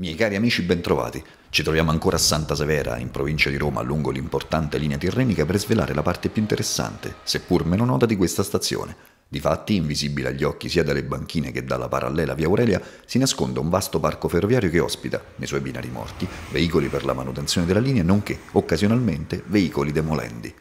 Miei cari amici bentrovati, ci troviamo ancora a Santa Severa, in provincia di Roma, lungo l'importante linea tirrenica per svelare la parte più interessante, seppur meno nota di questa stazione. Difatti, invisibile agli occhi sia dalle banchine che dalla parallela via Aurelia, si nasconde un vasto parco ferroviario che ospita, nei suoi binari morti, veicoli per la manutenzione della linea, nonché, occasionalmente, veicoli demolendi.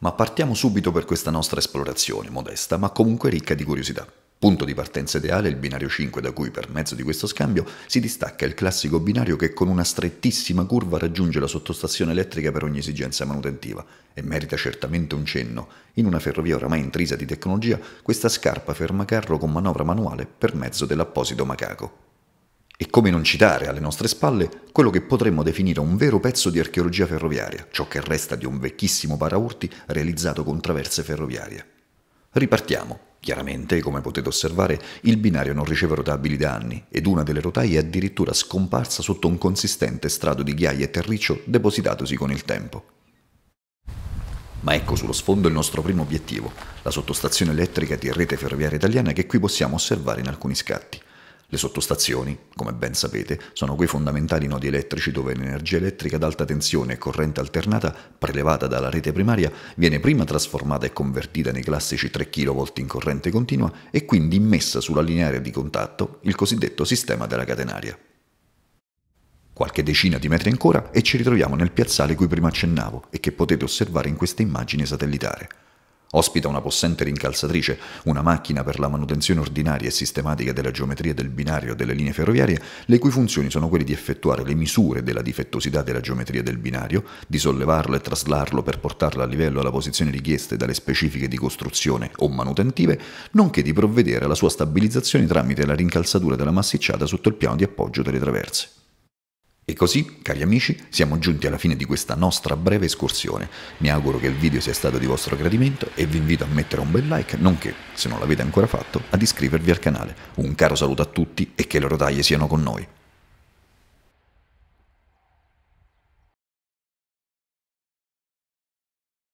Ma partiamo subito per questa nostra esplorazione, modesta ma comunque ricca di curiosità. Punto di partenza ideale il binario 5 da cui per mezzo di questo scambio si distacca il classico binario che con una strettissima curva raggiunge la sottostazione elettrica per ogni esigenza manutentiva e merita certamente un cenno. In una ferrovia oramai intrisa di tecnologia, questa scarpa ferma carro con manovra manuale per mezzo dell'apposito macaco. E come non citare alle nostre spalle quello che potremmo definire un vero pezzo di archeologia ferroviaria, ciò che resta di un vecchissimo paraurti realizzato con traverse ferroviarie. Ripartiamo. Chiaramente, come potete osservare, il binario non riceve rotabili danni ed una delle rotaie è addirittura scomparsa sotto un consistente strato di ghiaia e terriccio depositatosi con il tempo. Ma ecco sullo sfondo il nostro primo obiettivo, la sottostazione elettrica di Rete Ferroviaria Italiana che qui possiamo osservare in alcuni scatti. Le sottostazioni, come ben sapete, sono quei fondamentali nodi elettrici dove l'energia elettrica ad alta tensione e corrente alternata, prelevata dalla rete primaria, viene prima trasformata e convertita nei classici 3 kV in corrente continua e quindi immessa sulla lineare di contatto, il cosiddetto sistema della catenaria. Qualche decina di metri ancora e ci ritroviamo nel piazzale cui prima accennavo e che potete osservare in questa immagine satellitare. Ospita una possente rincalzatrice, una macchina per la manutenzione ordinaria e sistematica della geometria del binario delle linee ferroviarie, le cui funzioni sono quelle di effettuare le misure della difettosità della geometria del binario, di sollevarlo e traslarlo per portarlo a livello alla posizione richieste dalle specifiche di costruzione o manutentive, nonché di provvedere alla sua stabilizzazione tramite la rincalzatura della massicciata sotto il piano di appoggio delle traverse. E così, cari amici, siamo giunti alla fine di questa nostra breve escursione. Mi auguro che il video sia stato di vostro gradimento e vi invito a mettere un bel like, nonché, se non l'avete ancora fatto, ad iscrivervi al canale. Un caro saluto a tutti e che le rotaie siano con noi.